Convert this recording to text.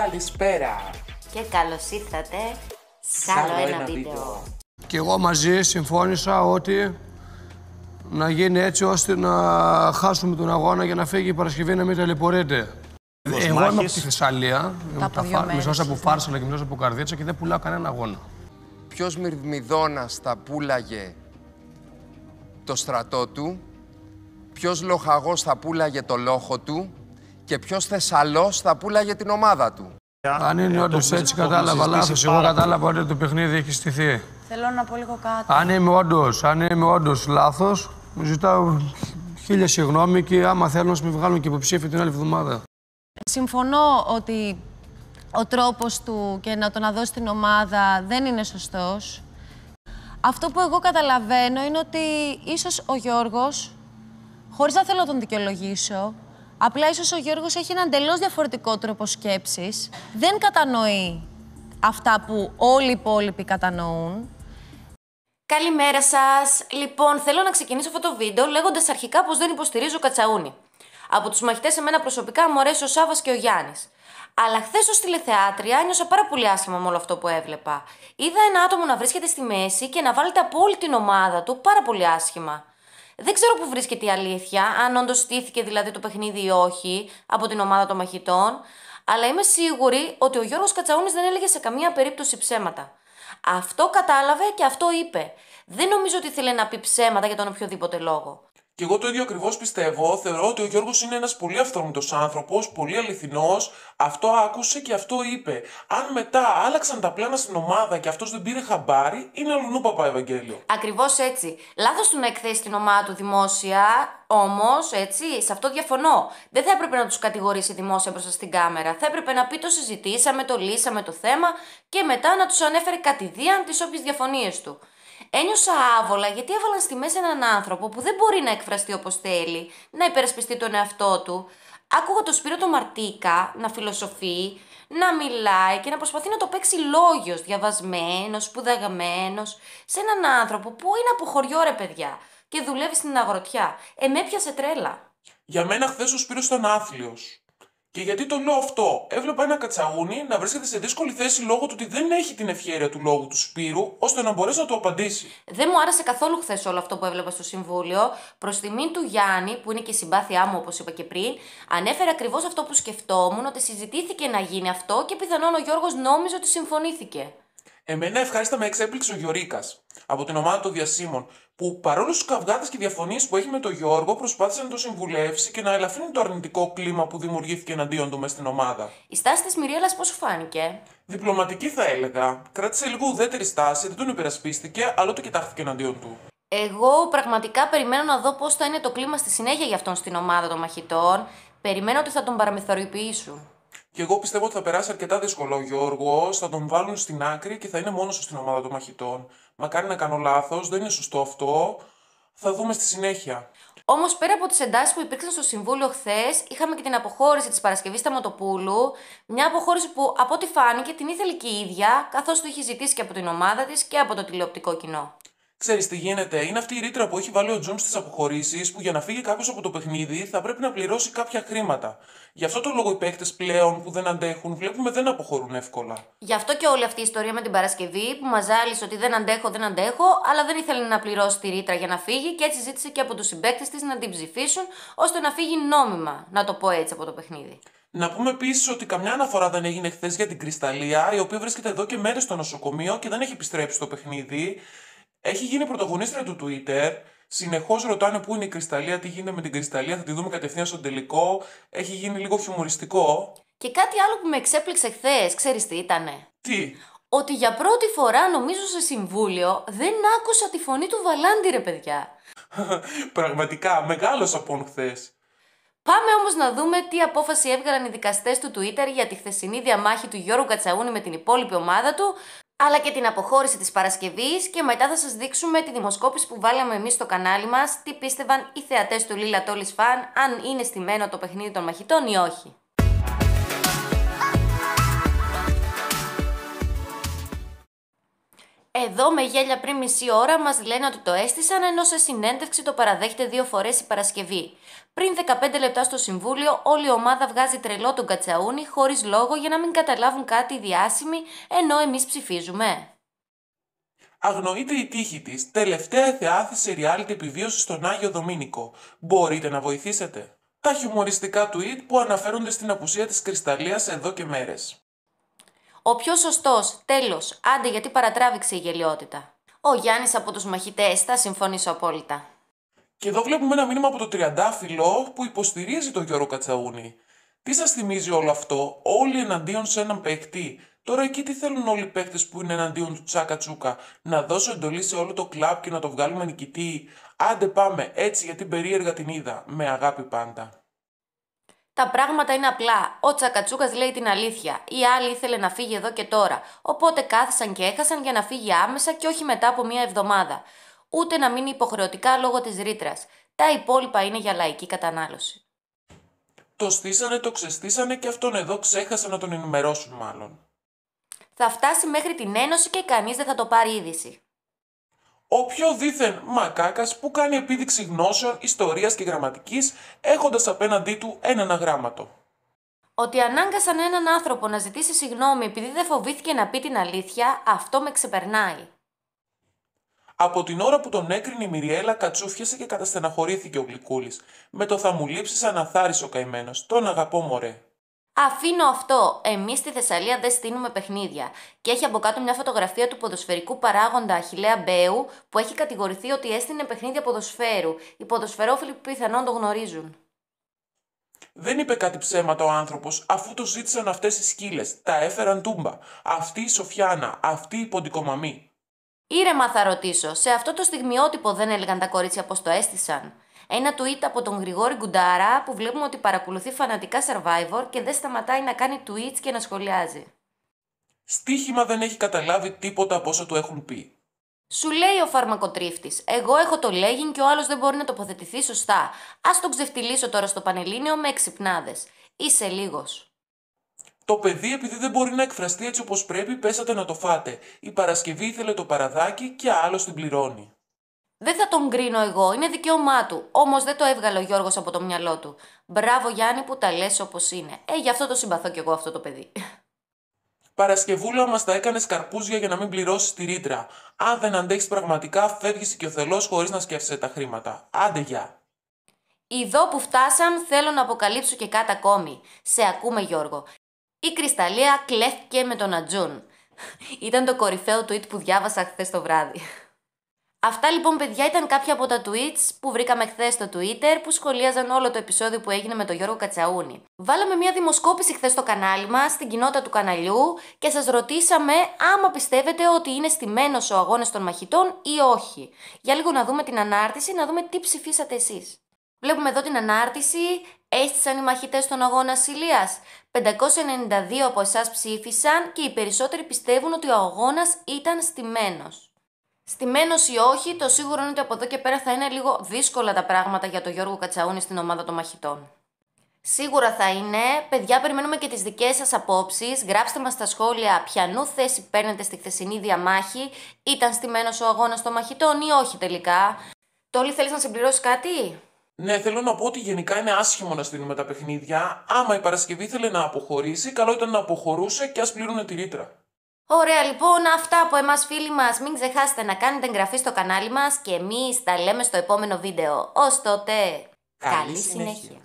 Καλησπέρα και καλώς ήρθατε σε άλλο ένα, βίντεο. Και εγώ μαζί συμφώνησα ότι να γίνει έτσι ώστε να χάσουμε τον αγώνα για να φύγει η Παρασκευή να μην ταλαιπωρείται. Εγώ είμαι από τη Θεσσαλία, μισό από Φάρσαλα και μισός από Καρδίτσα και δεν πουλάω κανένα αγώνα. Ποιος μυρμηδόνα θα πουλάγε το στρατό του, ποιος λοχαγός θα πουλάγε το λόχο του, και ποιος Θεσσαλός θα πούλαγε την ομάδα του. Αν είναι ε, όντως έτσι, κατάλαβα λάθο. Εγώ κατάλαβα ότι το παιχνίδι έχει στηθεί. Θέλω να πω λίγο κάτι. Αν είμαι όντως αν είμαι όντως λάθος, μου ζητάω χίλια συγγνώμη και άμα θέλω να με βγάλουν και υποψήφιο την άλλη εβδομάδα. Συμφωνώ ότι ο τρόπος του και να τον αδώσει την ομάδα δεν είναι σωστός. Αυτό που εγώ καταλαβαίνω είναι ότι ίσως ο Γιώργος, χωρίς να θέλω να τον δικαιολογήσω, Απλά ίσως ο Γιώργος έχει έναν τελώς διαφορετικό τρόπο σκέψης. Δεν κατανοεί αυτά που όλοι οι υπόλοιποι κατανοούν. Καλημέρα σας. Λοιπόν, θέλω να ξεκινήσω αυτό το βίντεο λέγοντας αρχικά πως δεν υποστηρίζω κατσαούνι. Από τους μαχητές, εμένα προσωπικά μου αρέσει ο Σάβας και ο Γιάννης. Αλλά χθες ως τηλεθεάτρια ένιωσα πάρα πολύ άσχημα με όλο αυτό που έβλεπα. Είδα ένα άτομο να βρίσκεται στη μέση και να βάλετε από όλη την ομάδα του πάρα πολύ άσχημα. Δεν ξέρω που βρίσκεται η αλήθεια, αν όντως στήθηκε δηλαδή το παιχνίδι ή όχι από την ομάδα των μαχητών, αλλά είμαι σίγουρη ότι ο Γιώργος Κατσαούνης δεν έλεγε σε καμία περίπτωση ψέματα. Αυτό κατάλαβε και αυτό είπε. Δεν νομίζω ότι θέλει να πει ψέματα για τον οποιοδήποτε λόγο. Και εγώ το ίδιο ακριβώς πιστεύω. Θεωρώ ότι ο Γιώργος είναι ένας πολύ αυθόρμητος άνθρωπος, πολύ αληθινός. Αυτό άκουσε και αυτό είπε. Αν μετά άλλαξαν τα πλάνα στην ομάδα και αυτός δεν πήρε χαμπάρι, είναι αλλού παπά Ευαγγέλιο. Ακριβώς έτσι. Λάθος του να εκθέσει την ομάδα του δημόσια, όμως, έτσι, σε αυτό διαφωνώ. Δεν θα έπρεπε να τους κατηγορήσει δημόσια μπροστά στην κάμερα. Θα έπρεπε να πει το συζητήσαμε, το λύσαμε το θέμα και μετά να τους ανέφερε κατηδίαν τις όποιες διαφωνίες του. Ένιωσα άβολα γιατί έβαλαν στη μέση έναν άνθρωπο που δεν μπορεί να εκφραστεί όπως θέλει, να υπερασπιστεί τον εαυτό του. Άκουγα τον Σπύρο τον Μαρτίκα να φιλοσοφεί, να μιλάει και να προσπαθεί να το παίξει λόγιος, διαβασμένος, σπουδαγμένος, σε έναν άνθρωπο που είναι από χωριό ρε παιδιά και δουλεύει στην αγροτιά. Ε, τρέλα. Για μένα χθες ο Σπύρος ήταν άθλιος. Και γιατί το λέω αυτό. Έβλεπα ένα κατσαούνι να βρίσκεται σε δύσκολη θέση λόγω του ότι δεν έχει την ευχαίρεια του λόγου του Σπύρου, ώστε να μπορέσει να το απαντήσει. Δεν μου άρεσε καθόλου χθες όλο αυτό που έβλεπα στο Συμβούλιο. Προς τιμήν του Γιάννη, που είναι και η συμπάθειά μου, όπως είπα και πριν, ανέφερε ακριβώς αυτό που σκεφτόμουν, ότι συζητήθηκε να γίνει αυτό και πιθανόν ο Γιώργος νόμιζε ότι συμφωνήθηκε. Εμένα ευχάριστα με εξέπληξε ο Γιωρίκας από την ομάδα των διασύμων, που παρόλο του καυγάδες και διαφωνίες που έχει με τον Γιώργο, προσπάθησε να το συμβουλεύσει και να ελαφρύνει το αρνητικό κλίμα που δημιουργήθηκε εναντίον του μες στην ομάδα. Η στάση της Μυρίλα πώς σου φάνηκε. Διπλωματική θα έλεγα. Κράτησε λίγο ουδέτερη στάση, δεν τον υπερασπίστηκε, αλλά το κοιτάχθηκε εναντίον του. Εγώ πραγματικά περιμένω να δω πώς θα είναι το κλίμα στη συνέχεια για αυτόν στην ομάδα των μαχητών. Περιμένω ότι θα τον παραμεθοριοποιήσουν. Και εγώ πιστεύω ότι θα περάσει αρκετά δύσκολο ο Γιώργο. Θα τον βάλουν στην άκρη και θα είναι μόνος στην ομάδα των μαχητών. Μακάρι να κάνω λάθος, δεν είναι σωστό αυτό. Θα δούμε στη συνέχεια. Όμως, πέρα από τις εντάσεις που υπήρξαν στο Συμβούλιο χθες, είχαμε και την αποχώρηση της Παρασκευής Σταματοπούλου. Μια αποχώρηση που, από ό,τι φάνηκε, την ήθελε και η ίδια, καθώς το είχε ζητήσει και από την ομάδα της και από το τηλεοπτικό κοινό. Ξέρεις τι γίνεται, είναι αυτή η ρήτρα που έχει βάλει ο Τζον στις αποχωρήσεις που για να φύγει κάποιος από το παιχνίδι θα πρέπει να πληρώσει κάποια χρήματα. Γι' αυτό το λόγο οι παίκτες πλέον που δεν αντέχουν βλέπουμε δεν αποχωρούν εύκολα. Γι' αυτό και όλη αυτή η ιστορία με την Παρασκευή που μας ζάλισε ότι δεν αντέχω, δεν αντέχω, αλλά δεν ήθελε να πληρώσει τη ρήτρα για να φύγει και έτσι ζήτησε και από τους συμπαίκτες της να την ψηφίσουν ώστε να φύγει νόμιμα, να το πω έτσι από το παιχνίδι. Να πούμε επίσης ότι καμιά αναφορά δεν έγινε χθες για την Κρυσταλία, η οποία βρίσκεται εδώ και μέρες στο νοσοκομείο και δεν έχει επιστρέψει στο παιχνίδι. Έχει γίνει πρωταγωνίστρια του Twitter. Συνεχώς ρωτάνε πού είναι η κρυσταλλία, τι γίνεται με την κρυσταλλία, θα τη δούμε κατευθείαν στο τελικό. Έχει γίνει λίγο χιουμοριστικό. Και κάτι άλλο που με εξέπληξε χθες, ξέρεις τι ήταν. Τι. Ότι για πρώτη φορά, νομίζω σε συμβούλιο, δεν άκουσα τη φωνή του Βαλάντι, ρε παιδιά. Πραγματικά, μεγάλος σαπών χθες. Πάμε όμως να δούμε τι απόφαση έβγαλαν οι δικαστές του Twitter για τη χθεσινή διαμάχη του Γιώργου Κατσαούνη με την υπόλοιπη ομάδα του, αλλά και την αποχώρηση της Παρασκευής και μετά θα σας δείξουμε τη δημοσκόπηση που βάλαμε εμείς στο κανάλι μας, τι πίστευαν οι θεατές του Λίλα Τόλης Φαν, αν είναι στημένο το παιχνίδι των μαχητών ή όχι. Εδώ με γέλια πριν μισή ώρα μας λένε ότι το έστησαν ενώ σε συνέντευξη το παραδέχεται δύο φορές η Παρασκευή. Πριν 15 λεπτά στο Συμβούλιο όλη η ομάδα βγάζει τρελό τον Κατσαούνη χωρίς λόγο για να μην καταλάβουν κάτι διάσημοι ενώ εμείς ψηφίζουμε. Αγνοείται η τύχη της. Τελευταία θεάθηση reality επιβίωση στον Άγιο Δομήνικο. Μπορείτε να βοηθήσετε. Τα χιουμοριστικά tweet που αναφέρονται στην απουσία της κρυσταλλίας εδώ και μέρες. Ο πιο σωστός, τέλος, άντε γιατί παρατράβηξε η γελιότητα. Ο Γιάννης από τους μαχητές, θα συμφωνήσω απόλυτα. Και εδώ βλέπουμε ένα μήνυμα από το Τριαντάφυλλο που υποστηρίζει τον Γιώργο Κατσαούνη. Τι σας θυμίζει όλο αυτό, Όλοι εναντίον σε έναν παιχτή. Τώρα εκεί τι θέλουν όλοι οι παίκτες που είναι εναντίον του Τσάκα Τσούκα, Να δώσω εντολή σε όλο το κλαμπ και να το βγάλουμε νικητή. Άντε πάμε, έτσι γιατί περίεργα την είδα. Με αγάπη πάντα. Τα πράγματα είναι απλά. Ο Τσακατσούκας λέει την αλήθεια. Η άλλη ήθελε να φύγει εδώ και τώρα. Οπότε κάθισαν και έχασαν για να φύγει άμεσα και όχι μετά από μία εβδομάδα. Ούτε να μείνει υποχρεωτικά λόγω της ρήτρας. Τα υπόλοιπα είναι για λαϊκή κατανάλωση. Το στήσανε, το ξεστήσανε και αυτόν εδώ ξέχασα να τον ενημερώσουν μάλλον. Θα φτάσει μέχρι την Ένωση και κανείς δεν θα το πάρει είδηση δίθεν μακάκας που κάνει επίδειξη γνώσεων, ιστορίας και γραμματικής, έχοντας απέναντί του έναν αγράμματο. Ότι ανάγκασαν έναν άνθρωπο να ζητήσει συγγνώμη επειδή δεν φοβήθηκε να πει την αλήθεια, αυτό με ξεπερνάει. Από την ώρα που τον έκρινε η Μιριέλα, κατσούφιασε και καταστεναχωρήθηκε ο Γλυκούλης. Με το θα μου λείψεις, αναθάρισε ο καημένος. Τον αγαπώ, μωρέ. Αφήνω αυτό. Εμείς στη Θεσσαλία δεν στείλουμε παιχνίδια. Και έχει από κάτω μια φωτογραφία του ποδοσφαιρικού παράγοντα Αχηλέα Μπέου που έχει κατηγορηθεί ότι έστεινε παιχνίδια ποδοσφαίρου. Οι ποδοσφαιρόφιλοι πιθανόν το γνωρίζουν. Δεν είπε κάτι ψέματα ο άνθρωπος, αφού του ζήτησαν αυτές οι σκύλες. Τα έφεραν τούμπα. Αυτή η Σοφιάνα, αυτή η ποντικομαμή. Ήρεμα θα ρωτήσω, σε αυτό το στιγμιότυπο δεν έλεγαν τα κορίτσια πώ το έστησαν. Ένα tweet από τον Γρηγόρη Γκουντάρα που βλέπουμε ότι παρακολουθεί φανατικά Survivor και δεν σταματάει να κάνει tweets και να σχολιάζει. Στίχημα δεν έχει καταλάβει τίποτα από όσα του έχουν πει. Σου λέει ο φαρμακοτρίφτης: Εγώ έχω το legging και ο άλλος δεν μπορεί να τοποθετηθεί σωστά. Ας τον ξεφτυλίσω τώρα στο πανελίνιο με ξυπνάδε. Είσαι λίγος. Το παιδί, επειδή δεν μπορεί να εκφραστεί έτσι όπως πρέπει, πέσατε να το φάτε. Η Παρασκευή ήθελε το παραδάκι και άλλο την πληρώνει. Δεν θα τον κρίνω εγώ, είναι δικαίωμά του. Όμως δεν το έβγαλε ο Γιώργος από το μυαλό του. Μπράβο Γιάννη που τα λες όπως είναι. Ε, γι' αυτό το συμπαθώ κι εγώ αυτό το παιδί. Παρασκευούλα μα τα έκανες καρπούζια για να μην πληρώσεις τη ρήτρα. Αν δεν αντέχει πραγματικά, φεύγεις θελός χωρίς να σκέφτεσαι τα χρήματα. Άντε γεια. Εδώ που φτάσαμε, θέλω να αποκαλύψω και κάτι ακόμη. Σε ακούμε, Γιώργο. Η κρυσταλλία κλέφτηκε με τον Ατζούν. Ήταν το κορυφαίο tweet που διάβασα χθες το βράδυ. Αυτά λοιπόν, παιδιά, ήταν κάποια από τα tweets που βρήκαμε χθες στο Twitter που σχολίαζαν όλο το επεισόδιο που έγινε με τον Γιώργο Κατσαούνη. Βάλαμε μια δημοσκόπηση χθες στο κανάλι μας, στην κοινότητα του καναλιού και σας ρωτήσαμε άμα πιστεύετε ότι είναι στημένος ο αγώνας των μαχητών ή όχι. Για λίγο να δούμε την ανάρτηση, να δούμε τι ψηφίσατε εσείς. Βλέπουμε εδώ την ανάρτηση. Έστησαν οι μαχητές στον αγώνα Σιλία. 592 από εσάς ψήφισαν και οι περισσότεροι πιστεύουν ότι ο αγώνας ήταν στημένος. Στημένος ή όχι, το σίγουρο είναι ότι από εδώ και πέρα θα είναι λίγο δύσκολα τα πράγματα για τον Γιώργο Κατσαούνη στην ομάδα των μαχητών. Σίγουρα θα είναι. Παιδιά, περιμένουμε και τις δικές σας απόψεις. Γράψτε μας στα σχόλια ποιανού θέση παίρνετε στη χθεσινή διαμάχη. Ήταν στημένος ο αγώνας των μαχητών ή όχι τελικά. Τόλι, θέλεις να συμπληρώσεις κάτι? Ναι, θέλω να πω ότι γενικά είναι άσχημο να στείλουμε τα παιχνίδια. Άμα η Παρασκευή ήθελε να αποχωρήσει, καλό ήταν να αποχωρούσε και ας πλήρουνε τη ρήτρα. Ωραία λοιπόν, αυτά από εμάς φίλοι μας. Μην ξεχάσετε να κάνετε εγγραφή στο κανάλι μας και εμείς τα λέμε στο επόμενο βίντεο. Ως τότε, καλή, συνέχεια.